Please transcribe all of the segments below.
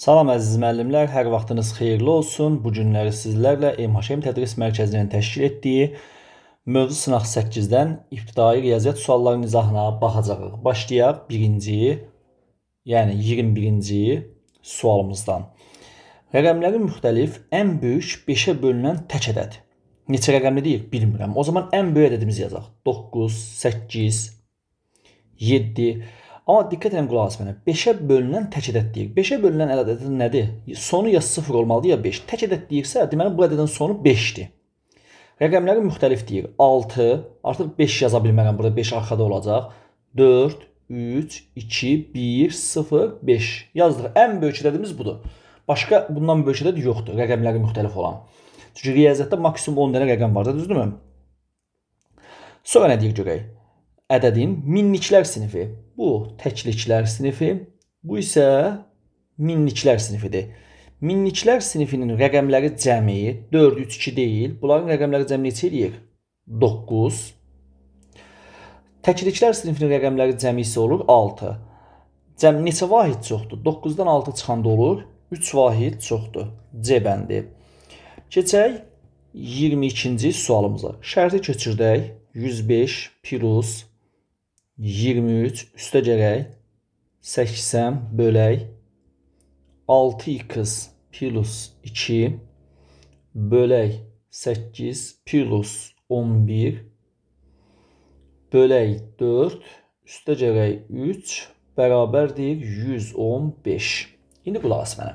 Salam əziz müəllimlər, hər vaxtınız xeyirli olsun. Bu günləri sizlərlə MHM Tədris Mərkəzinin təşkil etdiyi mövzu sınaq 8-dən ibtidai riyaziyyat suallarının izahına baxacağıq. Başlayaq 1-ci, yəni 21-ci sualımızdan. Rəqəmlərin müxtəlif ən böyük 5-ə bölünən tək ədəd. Neçə rəqəmli deyil, bilmirəm. O zaman ən böyük ədədimizi yazaq. 9, 8, 7 Amma diqqət edin qulaq asmanə. 5-ə bölünən tək ədəd deyir. 5-ə bölünən ədəd nədir? Sonu ya 0 olmalıdır ya 5. Tək ədəd deyirsə, deməli bu ədədin sonu 5-dir. Rəqəmləri müxtəlif deyir. 6, artıq 5 yaza bilmərəm. Burada 5 arxada olacaq. 4, 3, 2, 1, 0, 5. Yazdıq. Ən böyük ədədimiz budur. Başqa bundan böyük ədəd yoxdur. Rəqəmləri müxtəlif olan. Çünki riyaziyyatda maksimum 10 dənə rəqəm var da, düzdürmü? Sonra nə deyir görək? Ədədin minliklər sinifi. Bu təkliklər sinifi, bu isə minliklər sinifidir. Minliklər sinifinin rəqəmləri cəmi 4, 3, 2 deyil. Bunların rəqəmləri cəmi neçə eləyir? 9. Təkliklər sinifinin rəqəmləri cəmi isə olur 6. Cəm neçə vahid çoxdur? 9-dan 6 çıxanda olur 3 vahid çoxdur. C bəndi. Keçək 22-ci sualımıza. Şərti köçürdək. 105 plus 23 üstə gələk 80 bölək 6x plus 2 bölək 8 plus 11 bölək 4 üstə gələk 3 bərabərdir 115. İndi qulaq as mənə.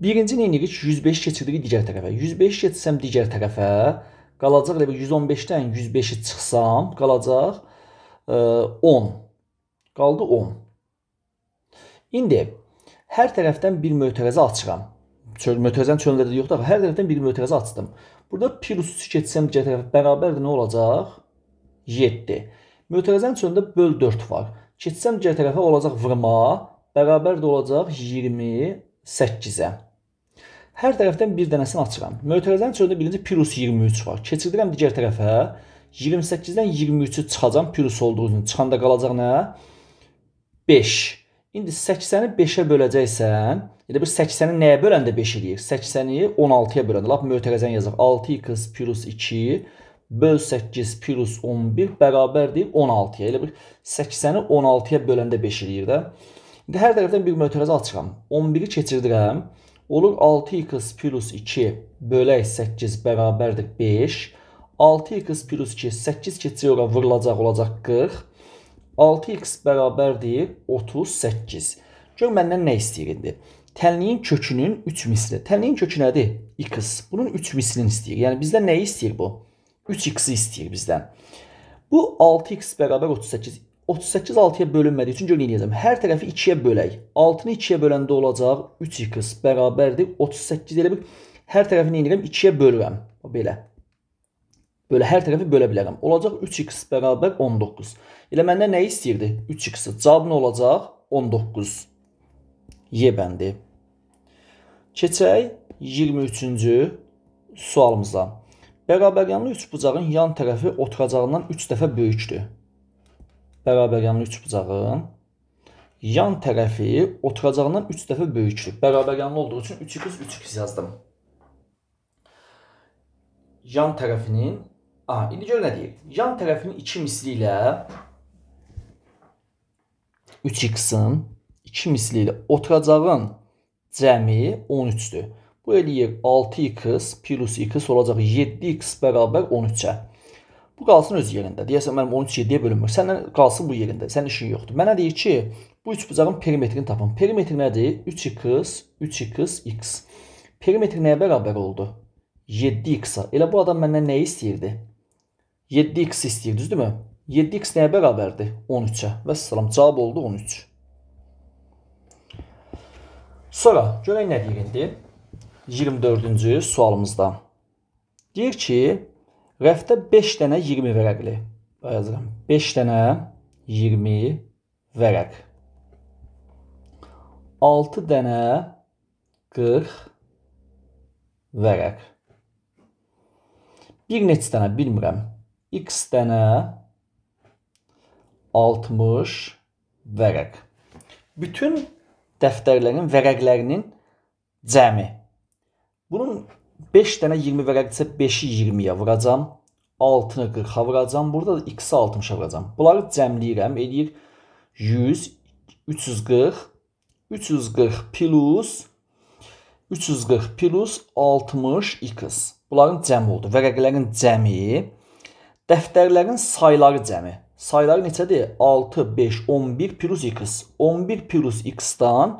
Birinci nə edirik? 105 keçiririk digər tərəfə. 105 keçsəm digər tərəfə qalacaq elə bir 115-dən 105-i çıxsam qalacaq 115. 10. Qaldı 10. İndi hər tərəfdən bir mötərizə açıram. Çöl mötərizənin çöllərdə yoxdur, hər tərəfdən bir mötərizə açdım. Burada bir üstü keçsəm C tərəfə bərabərdir nə olacaq? 7. Mötərizənin çölündə böl 4 var. Keçsəm C tərəfə olacaq vurma, bərabər də olacaq 28-ə. Hər tərəfdən bir dənəsini açıram. Mötərizənin çölündə birinci plus 23 var. Keçirdirəm digər tərəfə. 28-dən 23-ü çıxacam plus olduğu üçün. Çıxanda qalacaq nə? 5. İndi 80-i 5-ə böləcəksən, elə bir 80-i nəyə böləndə 5 eləyir? 80-i 16-ya böləndə. Lap mötəqəzən yazaq. 6x plus 2 böl 8 plus 11 bərabərdir 16-ya. Elə bir 80-i 16-ya böləndə 5 eləyir də. İndi hər tərəfdən bir mötəqəzə açıram. 11-i keçirdirəm. Olur 6x plus 2 bölək 8 bərabərdir 5. 6x plus 2, 8 keçir ora vurulacaq olacaq 40. 6x bərabərdir 38. Gör məndən nə istəyir indi? Tənliyin kökünün 3 misli. Tənliyin kökü nədir? x. Bunun 3 mislini istəyir. Yəni bizdən nəyi istəyir bu? 3x-i istəyir bizdən. Bu 6x bərabər 38. 38 6-ya bölünmədiyi üçün görə eləyəcəm. Hər tərəfi 2-yə bölək. 6-nı 2-yə böləndə olacaq 3x bərabərdir 38 elə bir hər tərəfini eləyirəm 2-yə bölürəm. Belə. Belə hər tərəfi bölə bilərəm. Olacaq 3x bərabər 19. Elə məndən nə istəyirdi? 3x-i. Cavab nə olacaq? 19. Y bəndi. Keçək 23-cü sualımıza. Bərabəryamlı 3 bucağın yan tərəfi oturacağından 3 dəfə böyükdür. Bərabəryamlı 3 bucağın yan tərəfi oturacağından 3 dəfə böyükdür. Bərabəryamlı olduğu üçün 3x 3x yazdım. Yan tərəfinin Aha, indi gör nə deyir. Yan tərəfinin 2 misli ilə 3x-in 2 misli ilə oturacağın cəmi 13-dür. Bu eləyir 6x plus x olacaq 7x bərabər 13-ə. Bu qalsın öz yerində. Deyəsən mənim 13 7-yə bölünmür. Səndən qalsın bu yerində. Sənin işin yoxdur. Mənə deyir ki, bu üç bucağın perimetrini tapın. Perimetr nədir? 3x, 3x, x. Perimetr nəyə bərabər oldu? 7x-a. Elə bu adam məndən nə istəyirdi? 7x istəyir, düzdürmü? 7x nəyə bərabərdir? 13-ə. Və salam, cavab oldu 13. Sonra görək nə deyir indi? 24-cü sualımızda. Deyir ki, rəfdə 5 dənə 20 vərəqli. Yazıram. 5 dənə 20 vərəq. 6 dənə 40 vərəq. Bir neçə dənə bilmirəm x dənə 60 vərəq. Bütün dəftərlərin vərəqlərinin cəmi. Bunun 5 dənə 20 vərəqdirsə 5-i 20-yə vuracam. 6-nı 40-a vuracam. Burada da x-i 60-a vuracam. Bunları cəmləyirəm. Eləyir 100, 340, 340 plus 340 plus 60 x. Bunların cəmi oldu. Vərəqlərin cəmi Dəftərlərin sayları cəmi. Sayları neçədir? 6, 5, 11 plus x. 11 plus x-dan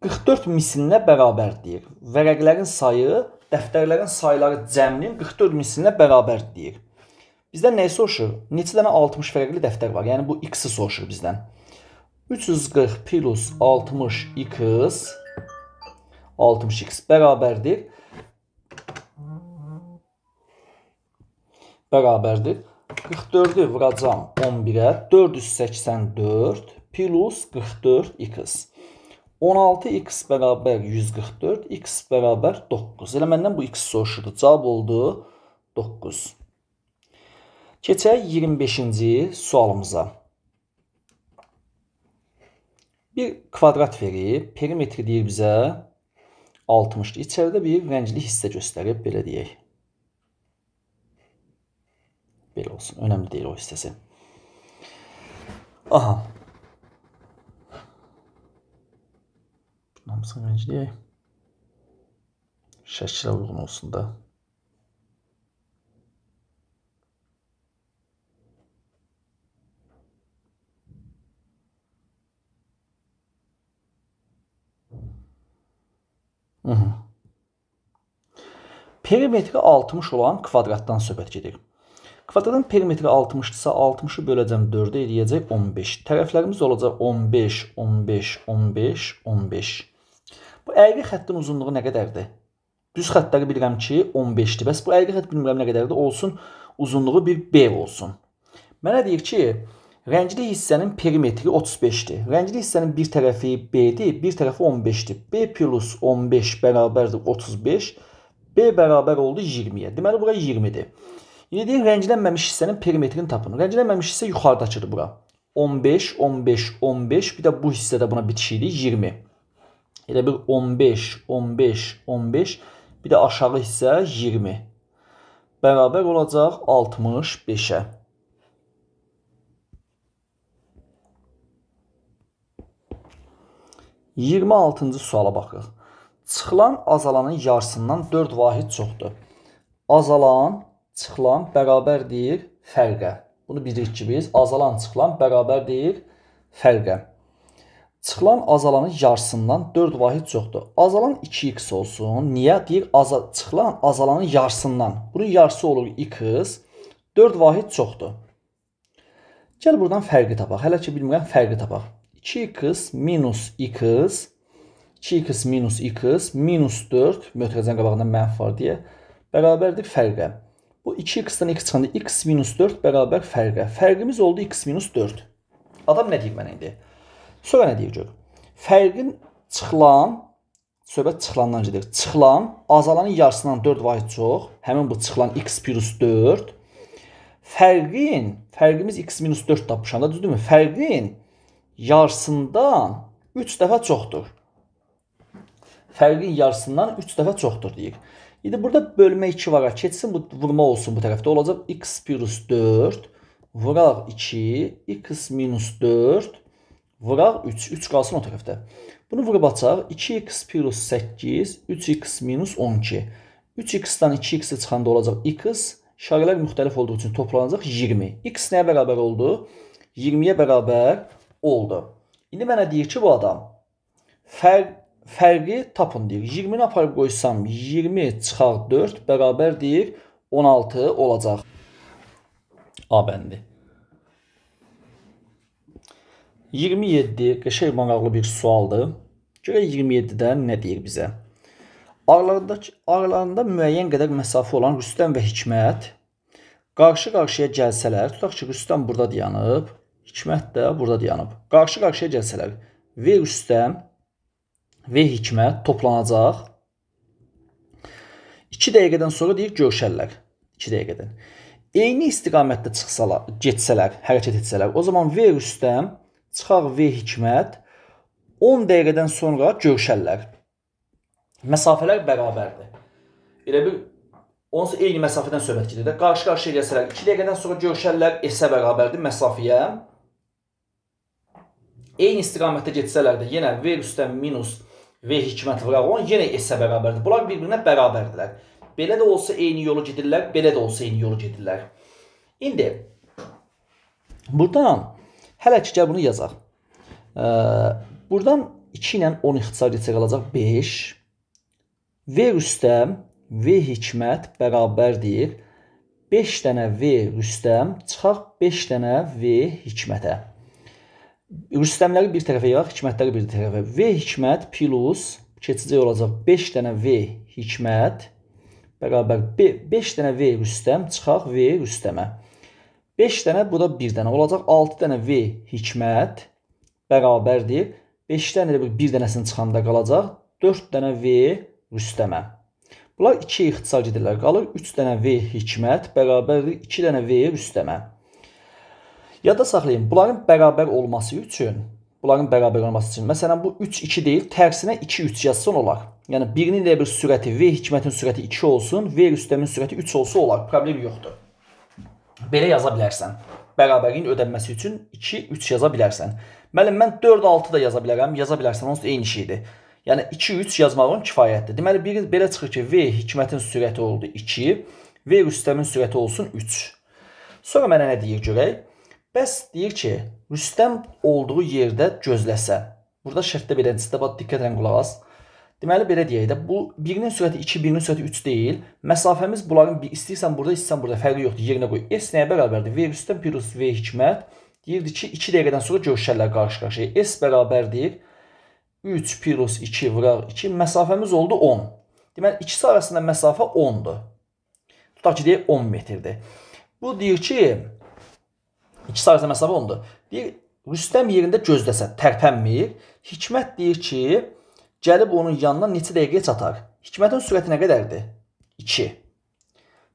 44 mislinə bərabərdir. Vərəqlərin sayı dəftərlərin sayları cəminin 44 mislinə bərabərdir. Bizdən nəyi soruşur? Neçə dənə 60 fərqli dəftər var? Yəni bu x-i soruşur bizdən. 340 plus 60 x 60x bərabərdir bərabərdir. 44-ü vuracam 11-ə. 484 plus 44x. 16x bərabər 144, x bərabər 9. Elə məndən bu x soruşurdu. Cavab oldu 9. Keçək 25-ci sualımıza. Bir kvadrat verib, perimetri deyir bizə 60-dır. İçəridə bir rəngli hissə göstərib, belə deyək. Belli olsun. Önemli değil o istesi. Aha. Namsın bence diye. Şaşıra uygun olsun da. Perimetri 60 olan kvadratdan söhbət gedir. Kvadratın perimetri 60-dsa 60-ı böləcəm 4-ə edəcək 15. Tərəflərimiz olacaq 15, 15, 15, 15. Bu əyri xəttin uzunluğu nə qədərdir? Düz xəttləri bilirəm ki, 15-dir. Bəs bu əyri xətt bilmirəm nə qədərdir. Olsun, uzunluğu bir B olsun. Mənə deyir ki, Rəngli hissənin perimetri 35-dir. Rəngli hissənin bir tərəfi B-dir, bir tərəfi 15-dir. B plus 15 bərabərdir 35. B bərabər oldu 20-yə. Deməli, bura 20-dir. İndi deyir rənglənməmiş hissənin perimetrini tapın. Rənglənməmiş hissə yuxarıdakıdır bura. 15, 15, 15, bir də bu hissədə buna bitişikdir 20. Elə bir 15, 15, 15, bir də aşağı hissə 20. Bərabər olacaq 65-ə. Yirmi altıncı suala baxırıq. Çıxılan azalanın yarısından 4 vahid çoxdur. Azalan çıxılan bərabər deyir fərqə. Bunu bilirik ki biz azalan çıxılan bərabər deyir fərqə. Çıxılan azalanın yarısından 4 vahid çoxdur. Azalan 2x olsun. Niyə? Deyir azal çıxılan azalanın yarısından. Bunun yarısı olur x. 4 vahid çoxdur. Gəl buradan fərqi tapaq. Hələ ki bilmirəm fərqi tapaq. 2x minus x 2x minus x minus 4 mötərizənin qabağında mənfi var deyə bərabərdir fərqə. Bu 2x-dən x çıxanda x minus 4 bərabər fərqə. Fərqimiz oldu x minus 4. Adam nə deyir mənə indi? Sonra nə deyir gör? Fərqin çıxılan, söhbət çıxılandan gedir. Çıxılan azalanın yarısından 4 vay çox. Həmin bu çıxılan x plus 4. Fərqin, fərqimiz x minus 4 tapmışanda düzdürmü? Fərqin yarısından 3 dəfə çoxdur. Fərqin yarısından 3 dəfə çoxdur deyir. İndi burada bölmə 2 var. Keçsin bu vurma olsun bu tərəfdə. Olacaq x plus 4 vuraq 2 x minus 4 vuraq 3. 3 qalsın o tərəfdə. Bunu vurub açaq. 2x plus 8 3x minus 12. 3x-dən 2x-i çıxanda olacaq x. Şarələr müxtəlif olduğu üçün toplanacaq 20. x nəyə bərabər oldu? 20-yə bərabər oldu. İndi mənə deyir ki, bu adam fərq fərqi tapın deyir. 20-ni aparıb qoysam 20 çıxar 4 bərabər deyir 16 olacaq. A bəndi. 27 qəşəng maraqlı bir sualdır. Görək 27-də nə deyir bizə? Aralarındakı aralarında müəyyən qədər məsafə olan Rüstəm və Hikmət qarşı-qarşıya gəlsələr, tutaq ki, Rüstəm burada dayanıb, Hikmət də burada dayanıb. Qarşı-qarşıya gəlsələr, V Rüstəm və hikmət toplanacaq. 2 dəqiqədən sonra deyir görüşərlər. 2 dəqiqədən. Eyni istiqamətdə çıxsalar, getsələr, hərəkət etsələr, o zaman V Rüstəm çıxar V hikmət 10 dəqiqədən sonra görüşərlər. Məsafələr bərabərdir. Elə bir Onsuz eyni məsafədən söhbət gedir də. Qarşı-qarşıya gəlsələr 2 dəqiqədən sonra görüşərlər, S-ə bərabərdir məsafəyə. Eyni istiqamətdə getsələr də yenə V üstə minus və hikmət vurağon yenə esə bərabərdir. Bunlar bir-birinə bərabərdirlər. Belə də olsa eyni yolu gedirlər, belə də olsa eyni yolu gedirlər. İndi buradan hələ ki gəl bunu yazaq. E, buradan 2 ilə 10 ixtisar etsək alacaq 5. V Rüstəm, V Hikmət bərabərdir. 5 dənə V Rüstəm çıxaq 5 dənə V Hikmətə rüstəmləri bir tərəfə yaraq, hikmətləri bir tərəfə. V hikmət plus keçici olacaq 5 dənə V hikmət bərabər 5 dənə V rüstəm çıxaq V rüstəmə. 5 dənə bu da 1 dənə olacaq. 6 dənə V hikmət bərabərdir. 5-dən elə bir 1 dənəsinin çıxanda qalacaq. 4 dənə V rüstəmə. Bunlar 2 ixtisar gedirlər qalır. 3 dənə V hikmət bərabərdir 2 dənə V rüstəmə. Yada saxlayın, bunların bərabər olması üçün, bunların bərabər olması üçün, məsələn, bu 3-2 deyil, tərsinə 2-3 yazsan olar. Yəni, birinin elə bir sürəti, V hikmətin sürəti 2 olsun, V rüstəmin sürəti 3 olsa olar, problem yoxdur. Belə yaza bilərsən. Bərabərin ödənməsi üçün 2-3 yaza bilərsən. Məlim, mən 4-6 da yaza bilərəm, yaza bilərsən, onsuz eyni şeydir. Yəni 2-3 yazmağın kifayətdir. Deməli biri belə çıxır ki, V hikmətin sürəti oldu 2, V rüstəmin sürəti olsun 3. Sonra mənə nə deyir görək? Bəs deyir ki, Rüstəm olduğu yerdə gözləsə. Burada şərtdə beləncisi də bax diqqətlə qulaq as. Deməli belə deyək də bu birinin sürəti 2, birinin sürəti 3 deyil. Məsafəmiz bunların bir istəyirsən burada, istəyirsən burada fərqi yoxdur. Yerinə qoy. S nəyə bərabərdir? V Rüstəm plus V Hikmət deyirdi ki, 2 dəqiqədən sonra görüşərlər qarşı-qarşıya. S bərabərdir 3 plus 2 vuraq 2. Məsafəmiz oldu 10. Deməli ikisi arasında məsafə 10-dur. Tutaq ki, deyək 10 metrdir. Bu deyir ki, İki sarıza məsafə ondur. Deyir, Rüstəm yerində gözləsə, tərpənmir. Hikmət deyir ki, gəlib onun yanına neçə dəqiqəyə çatar? Hikmətin sürəti nə qədərdir? 2.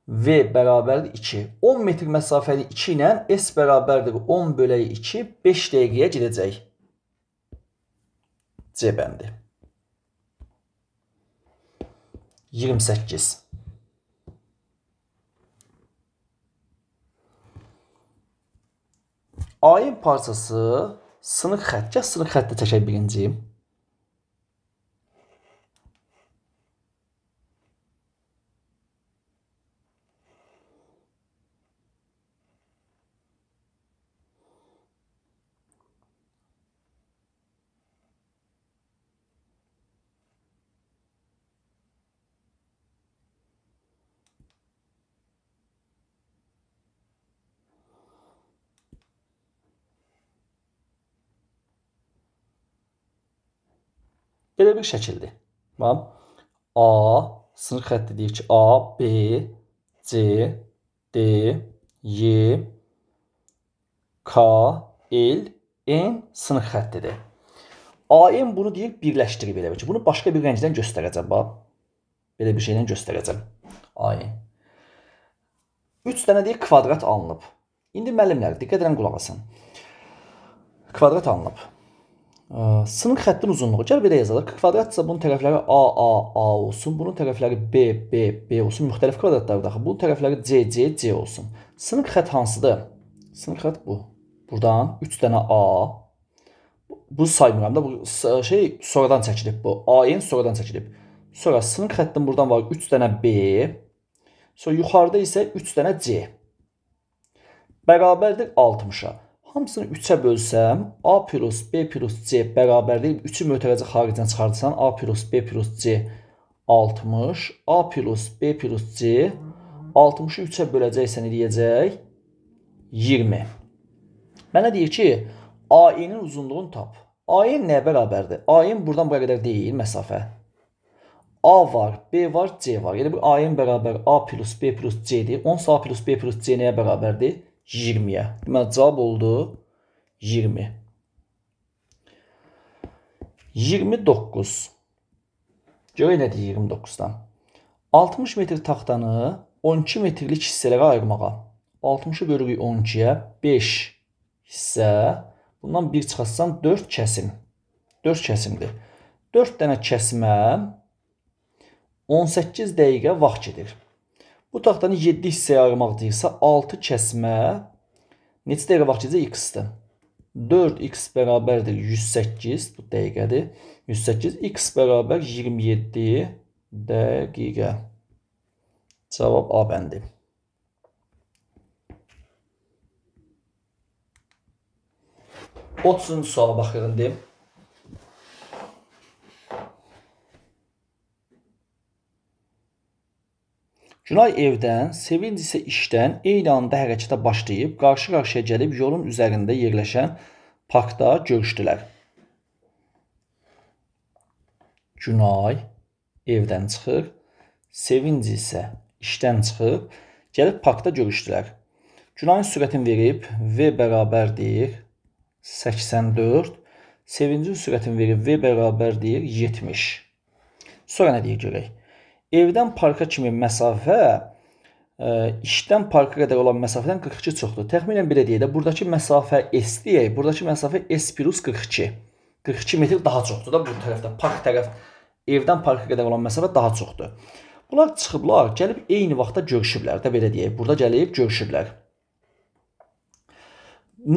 V bərabərdir 2. 10 metr məsafəli 2 ilə S bərabərdir 10 böləyi 2, 5 dəqiqəyə gedəcək. C bəndi. 28. Ayın parçası sınıq xətt. Gəl sınıq xəttə çəkək birinci. belə bir şəkildir. Tamam? A sınıq xətti deyir ki, A, B, C, D, Y, K, L, N sınıq xəttidir. AN bunu deyir birləşdirib elə bil ki, bunu başqa bir rəngdən göstərəcəm bax. Belə bir şeylə göstərəcəm. AN. 3 dənə deyir kvadrat alınıb. İndi müəllimlər diqqətlə qulaq asın. Kvadrat alınıb. Sınıq xəttin uzunluğu. Gəl belə yazalım. Kvadratsa bunun tərəfləri A, A, A olsun. Bunun tərəfləri B, B, B olsun. Müxtəlif kvadratlardır axı. Bunun tərəfləri C, C, C olsun. Sınıq xətt hansıdır? Sınıq xətt bu. Burdan 3 dənə A. Bu saymıram da. Bu şey sonradan çəkilib bu. A-in sonradan çəkilib. Sonra sınıq xəttin burdan var 3 dənə B. Sonra yuxarıda isə 3 dənə C. Bərabərdir 60-a. Hamısını 3-ə bölsəm, A plus B plus C bərabərdir. 3-ü mötərəcə xaricdən çıxardısan, A plus B plus C 60, A plus B plus C 60-ı 3-ə böləcəksən eləyəcək 20. Mənə deyir ki, AE-nin uzunluğunu tap. AE nəyə bərabərdir? AE-nin buradan buraya qədər deyil məsafə. A var, B var, C var. Yəni bu AE-nin bərabər A plus B plus C-dir. Onsa A plus B plus C nəyə bərabərdir? 20-yə. Deməli cavab oldu 20. 29. Görək nədir 29-dan. 60 metr taxtanı 12 metrlik hissələrə ayırmağa. 60-ı bölürük 12-yə. 5 hissə. Bundan 1 çıxartsan 4 kəsim. 4 kəsimdir. 4 dənə kəsimə 18 dəqiqə vaxt gedir. Bu taxtanı 7 hissəyə ayırmaqdırsa 6 kəsmə neçə dəqiqə vaxt keçəcək x-dir. 4x bərabərdir 108, bu dəqiqədir. 108 x bərabər 27 dəqiqə. Cavab A bəndi. Otsun suala baxırın deyim. Günay evdən, Sevinc isə işdən eyni anda hərəkətə başlayıb qarşı-qarşıya gəlib yolun üzərində yerləşən parkda görüşdülər. Günay evdən çıxır, Sevinc isə işdən çıxıb gəlib parkda görüşdülər. Günayın sürətini verib V bərabərdir 84, Sevincin sürətini verib V bərabərdir 70. Sonra nə deyir görək? Evdən parka kimi məsafə ə, e, işdən parka qədər olan məsafədən 42 çoxdur. Təxminən belə deyək də, burdakı məsafə S deyək, burdakı məsafə S plus 42. 42 metr daha çoxdur da bu tərəfdə. Park tərəf evdən parka qədər olan məsafə daha çoxdur. Bunlar çıxıblar, gəlib eyni vaxtda görüşüblər də belə deyək. Burada gəlib görüşüblər.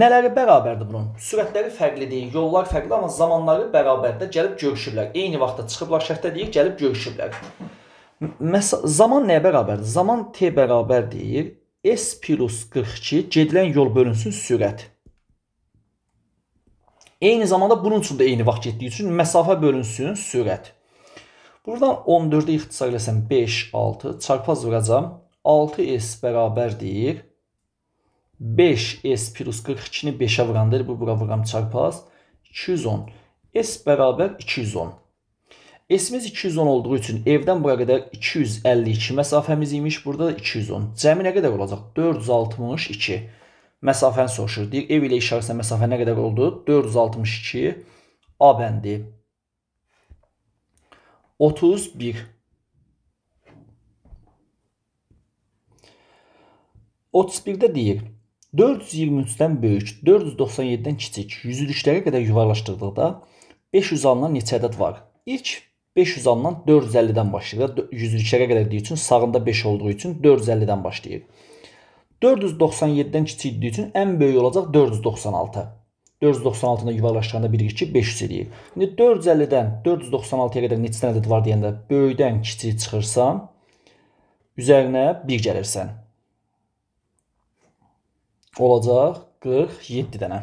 Nələri bərabərdir bunun? Sürətləri fərqlidir, yollar fərqlidir, amma zamanları bərabərdir. Gəlib görüşüblər. Eyni vaxtda çıxıblar şərtdə deyək, gəlib görüşüblər. Məs zaman nəyə bərabərdir? Zaman t bərabərdir s plus 42 gedilən yol bölünsün sürət. Eyni zamanda bunun üçün də eyni vaxt getdiyi üçün məsafə bölünsün sürət. Buradan 14-ə ixtisar eləsəm 5, 6 çarpaz vuracam. 6s bərabərdir 5s plus 42-ni 5-ə vuranda bu bura vuram çarpaz 210. s bərabər 210. S-imiz 210 olduğu üçün evdən bura qədər 252 məsafəmiz imiş. Burada da 210. Cəmi nə qədər olacaq? 462. Məsafəni soruşur. Deyir, ev ilə iş arasında məsafə nə qədər oldu? 462. A bəndi. 31. 31-də deyir, 423-dən böyük, 497-dən kiçik, yüzlüklərə qədər yuvarlaşdırdıqda 500 alınan neçə ədəd var? İlk 500-dan 450-dən başlayır. 102-yə qədərdiyi üçün sağında 5 olduğu üçün 450-dən başlayır. 497-dən kiçikdiyi üçün ən böyük olacaq 496. 496-da yuvarlaşdıranda 1 2 500 eləyir. İndi 450-dən 496-ya qədər neçə ədəd var deyəndə böyükdən kiçiyə çıxırsan, üzərinə 1 gəlirsən. Olacaq 47 dənə.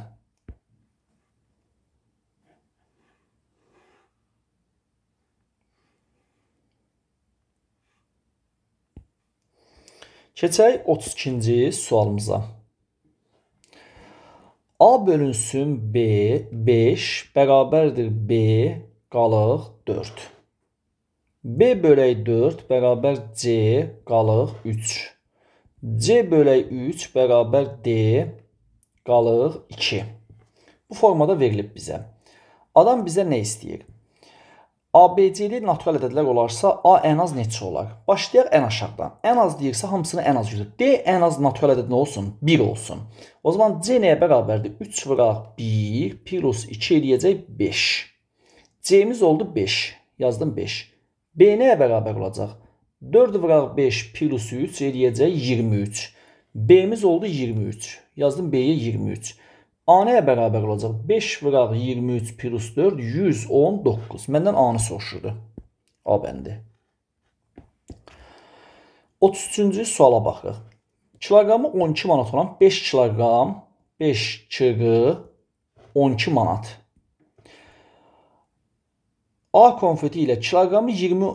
Keçək 32-ci sualımıza. A bölünsün B 5 bərabərdir B qalıq 4. B bölək 4 bərabər C qalıq 3. C bölək 3 bərabər D qalıq 2. Bu formada verilib bizə. Adam bizə nə istəyir? ABC-li natural ədədlər olarsa, A ən az neçə olar? Başlayaq ən aşağıdan. Ən az deyirsə hamısını ən az yürür. D ən az natural ədəd nə olsun? 1 olsun. O zaman C nəyə bərabərdir? 3 vıraq 1 plus 2 eləyəcək 5. C-miz oldu 5. Yazdım 5. B nəyə bərabər olacaq? 4 vıraq 5 plus 3 eləyəcək 23. B-miz oldu 23. Yazdım B-yə 23. 23. A nəyə bərabər olacaq? 5 vıraq 23 plus 4 119. Məndən A-nı soruşurdu. A bəndi. 33-cü suala baxırıq. Kiloqramı 12 manat olan 5 kiloqram 5 kg 12 manat. A konfeti ilə kiloqramı 20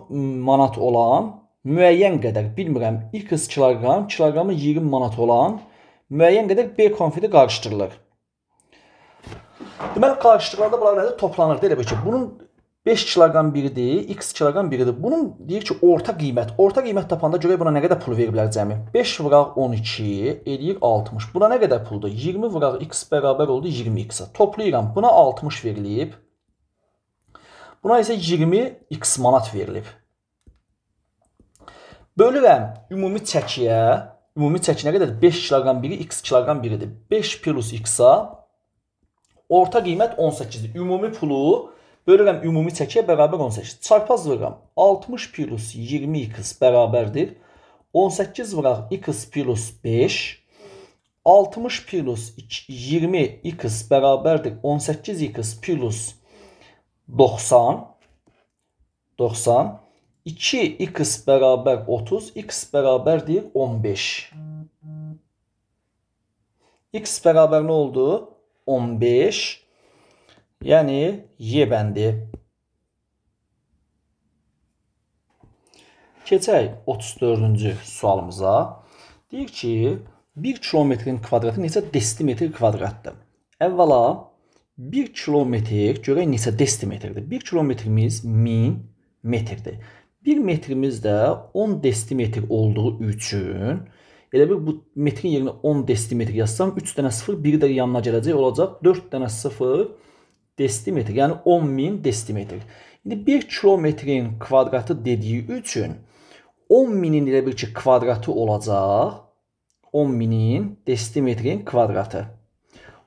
manat olan müəyyən qədər, bilmirəm, X kiloqram, kiloqramı 20 manat olan müəyyən qədər B konfeti qarışdırılır. Deməli qarışıqlarda bunlar nədir? Toplanır. Elə bil ki, bunun 5 kiloqram biridir, x kiloqram biridir. Bunun deyir ki, orta qiymət. Orta qiymət tapanda görək buna nə qədər pul veriblər cəmi. 5 vuraq 12 eləyir 60. Buna nə qədər puldur? 20 vuraq x bərabər oldu 20x-a. Toplayıram. Buna 60 verilib. Buna isə 20x manat verilib. Bölürəm ümumi çəkiyə. Ümumi çəki nə qədər? 5 kiloqram biri x kiloqram biridir. 5 plus x-a Orta qiymət 18-dir. Ümumi pulu bölürəm ümumi çəkiyə bərabər 18. Çarpaz vururam. 60 plus 20x bərabərdir. 18 vuraq x plus 5. 60 plus 20x bərabərdir. 18x plus 90. 90. 2x bərabər 30. x bərabərdir 15. x bərabər nə oldu? 15. 15. Yəni Y bəndi. Keçək 34-cü sualımıza. Deyir ki, 1 kilometrin kvadratı neçə desimetr kvadratdır? Əvvəla 1 kilometr görək neçə desimetrdir? 1 kilometrimiz 1000 metrdir. 1 metrimiz də 10 desimetr olduğu üçün Elə bir bu metrin yerinə 10 desimetr yazsam 3 dənə 0 biri də yanına gələcək olacaq 4 dənə 0 desimetr. Yəni 10000 desimetr. İndi 1 kilometrin kvadratı dediyi üçün 10000-in elə bir ki kvadratı olacaq. 10000-in desimetrin kvadratı.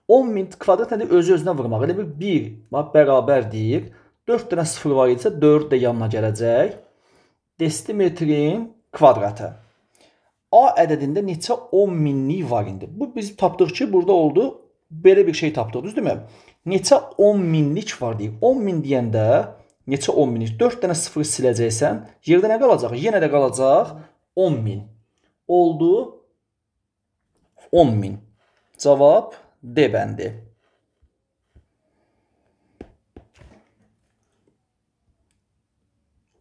10000 kvadrat nədir? Özü-özünə vurmaq. Elə bir 1 bax bərabər deyir. 4 dənə 0 var idisə 4 də yanına gələcək. Desimetrin kvadratı. A ədədində neçə 10 minlik var idi. Bu biz tapdıq ki, burada oldu. Belə bir şey tapdıq, düzdürmü? Neçə 10 minlik var deyik. 10 min deyəndə neçə 10 minlik? 4 dənə sıfır siləcəksən, yerdə nə qalacaq? Yenə də qalacaq 10 min. Oldu 10 min. Cavab D bəndi.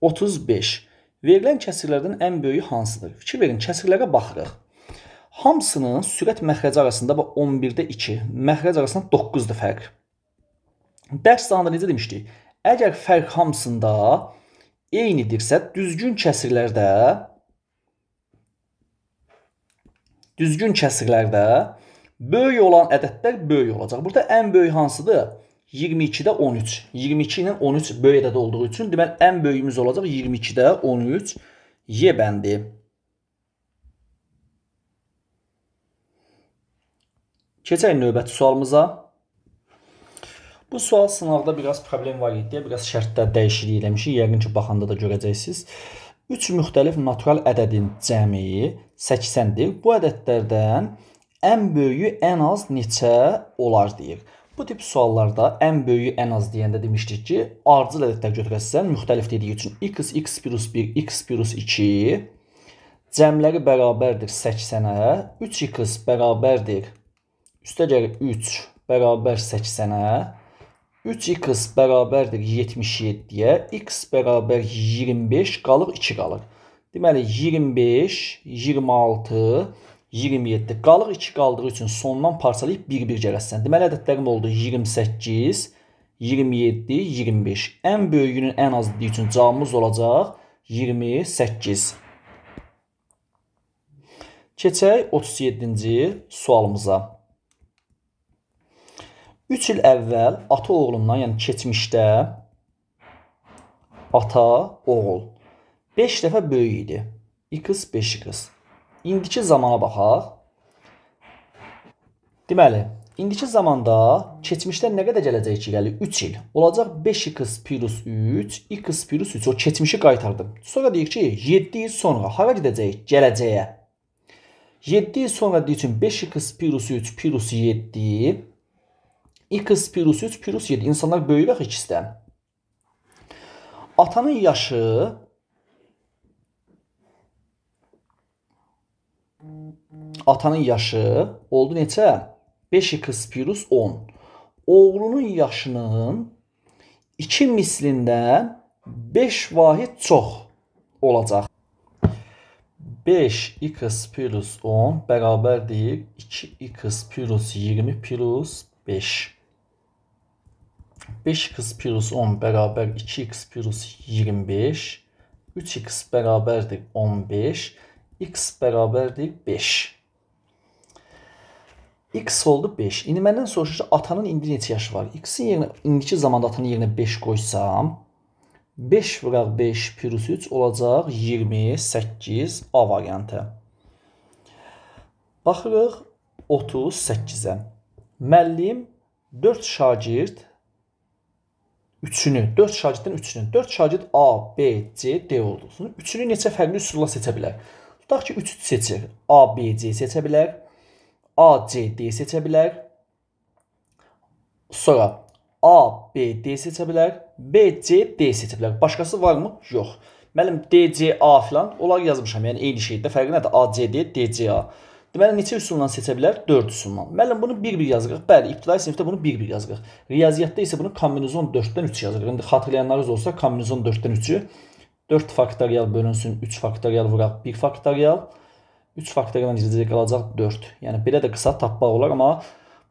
Otuz beş. Verilən kəsirlərdən ən böyüyü hansıdır? Fikir verin, kəsirlərə baxırıq. Hamısının sürət məxrəci arasında və 11-də 2, məxrəc arasında 9-dur fərq. Dərs zamanında necə demişdik? Əgər fərq hamısında eynidirsə, düzgün kəsirlərdə düzgün kəsirlərdə böyük olan ədədlər böyük olacaq. Burada ən böyük hansıdır? 22-də 13. 22 ilə 13 böyük ədəd olduğu üçün deməli ən böyüyümüz olacaq 22-də 13 Y bəndi. Keçək növbəti sualımıza. Bu sual sınaqda biraz problem var idi, biraz şərtdə dəyişiklik eləmişik. Yəqin ki, baxanda da görəcəksiniz. 3 müxtəlif natural ədədin cəmiyi 80-dir. Bu ədədlərdən ən böyüyü ən az neçə olar deyir. Bu tip suallarda ən böyüyü ən az deyəndə demişdik ki, ardıcıl ədədlər götürəsən, müxtəlif dediyi üçün x, x plus 1, x plus 2 cəmləri bərabərdir 80-ə, 3x bərabərdir, üstəgər 3 bərabər 80-ə, 3x bərabərdir 77-yə, x bərabər 25, qalır 2 qalır. Deməli, 25, 26, 27. Qalıq 2 qaldığı üçün sondan parçalayıb 1-1 gələsən. Deməli ədədlərim oldu 28, 27, 25. Ən böyüyünün ən az dediyi üçün cavabımız olacaq 28. Keçək 37-ci sualımıza. 3 il əvvəl ata oğlundan, yəni keçmişdə ata oğul 5 dəfə böyük idi. 2x 5x indiki zamana baxaq. Deməli, indiki zamanda keçmişdən nə qədər gələcək ki, gəlir 3 il. Olacaq 5x plus 3, x plus 3. O keçmişi qaytardım. Sonra deyir ki, 7 il sonra hara gedəcək? Gələcəyə. 7 il sonra deyir üçün 5x plus 3 plus 7 x plus 3 plus 7 insanlar böyüyür axı ikisidən. Atanın yaşı atanın yaşı oldu neçə? 5 x plus 10. Oğlunun yaşının 2 mislindən 5 vahid çox olacaq. 5x plus 10 bərabərdir 2x plus 20 plus 5. 5x plus 10 beraber 2x plus 25. 3x bərabərdir 15. x bərabərdir 5. X oldu 5. İndi məndən soruşur ki, atanın indi neçə yaşı var? X-in yerinə indiki zamanda atanın yerinə 5 qoysam 5 vuraq 5 plus 3 olacaq 28 A variantı. Baxırıq 38-ə. Müəllim 4 şagird 3-ünü, 4 şagirddən 3-ünü, 4 şagird A, B, C, D olduqsunu 3-ünü neçə fərqli üsulla seçə bilər? Tutaq ki, 3 seçir. A, B, C seçə bilər. ACD seçə Sonra ABD seçə bilər, BCD seçə bilər. Başqası varmı? Yox. Mənim DCA filan onlar yazmışam. Yəni eyni şeydir. Fərqi nədir? ACD, DCA. Deməli neçə üsulla seçə bilər? 4 üsulla. Müəllim bunu bir-bir yazırıq. Bəli, ibtidai sinifdə bunu bir-bir yazırıq. Riyaziyyatda isə bunu kombinizon 4-dən 3 yazırıq. İndi xatırlayanlarınız olsa kombinizon 4-dən 3-ü 4 faktorial bölünsün 3 faktorial vuraq 1 faktorial. 3 farklı rəqəmdən gizləcə qalacaq 4. Yəni belə də qısa tapmaq olar, amma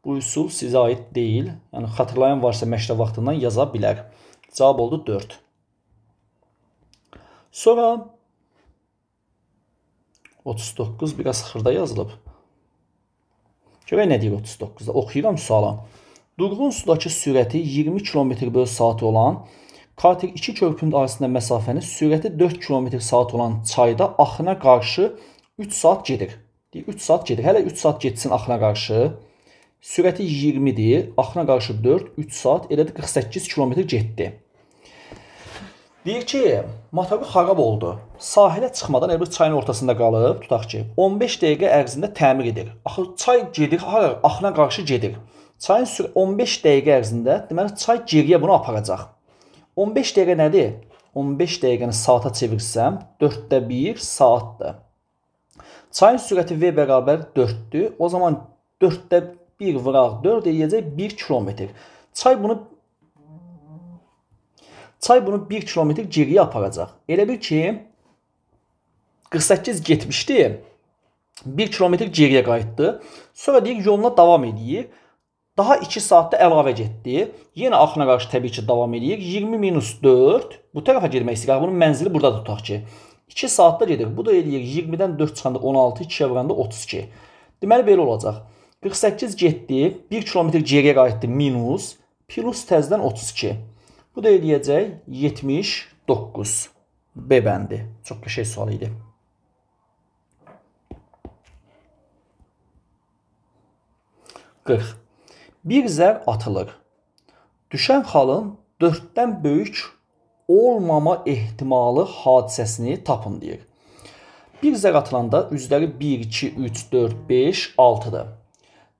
bu üsul sizə aid deyil. Yəni xatırlayan varsa məktəb vaxtından yaza bilər. Cavab oldu 4. Sonra 39 biraz xırda yazılıb. Görək nə deyir 39-da. Oxuyuram sualı. Durğun sudakı sürəti 20 km/saat olan Kater 2 körpünün arasında məsafəni sürəti 4 km/saat olan çayda axına qarşı 3 saat gedir. 3 saat gedir. Hələ 3 saat getsin axına qarşı. Sürəti 20-dir. Axına qarşı 4, 3 saat elədi 48 km getdi. Deyir ki, motoru xarab oldu. Sahilə çıxmadan elə bir çayın ortasında qalıb, tutaq ki, 15 dəqiqə ərzində təmir edir. Axı çay gedir, hara axına qarşı gedir. Çayın sür 15 dəqiqə ərzində, deməli çay geriyə bunu aparacaq. 15 dəqiqə nədir? 15 dəqiqəni saata çevirsəm, 4də 1 saatdır. Çayın sürəti V bərabər 4-dür. O zaman 4-də 1 vıraq 4 eləyəcək 1 kilometr. Çay bunu Çay bunu 1 kilometr geriyə aparacaq. Elə bil ki 48 getmişdi. 1 kilometr geriyə qayıtdı. Sonra deyir yoluna davam edir. Daha 2 saatda əlavə getdi. Yenə axına qarşı təbii ki davam edir. 20 minus 4 bu tərəfə getmək istəyir. Bunun mənzili burada tutaq ki. 2 saatda gedib. Bu da eləyir 20-dən 4 çıxanda 16, 2-yə vuranda 32. Deməli belə olacaq. 48 getdi, 1 kilometr geriyə qayıtdı minus, plus təzdən 32. Bu da eləyəcək 79. B bəndi. Çox qəşəng sual idi. Qırx. Bir zər atılır. Düşən xalın dörddən böyük olmama ehtimalı hadisəsini tapın deyir. Bir zər atılanda üzləri 1, 2, 3, 4, 5, 6-dır.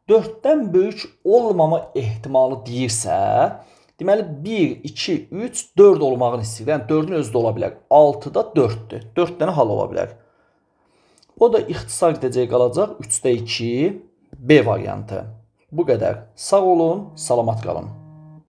4-dən böyük olmama ehtimalı deyirsə, deməli 1, 2, 3, 4 olmağını istəyir. Yəni 4-ün özü də ola bilər. 6-da 4-dür. 4 dənə hal ola bilər. O da ixtisar gedəcək qalacaq 3-də 2 B variantı. Bu qədər. Sağ olun, salamat qalın.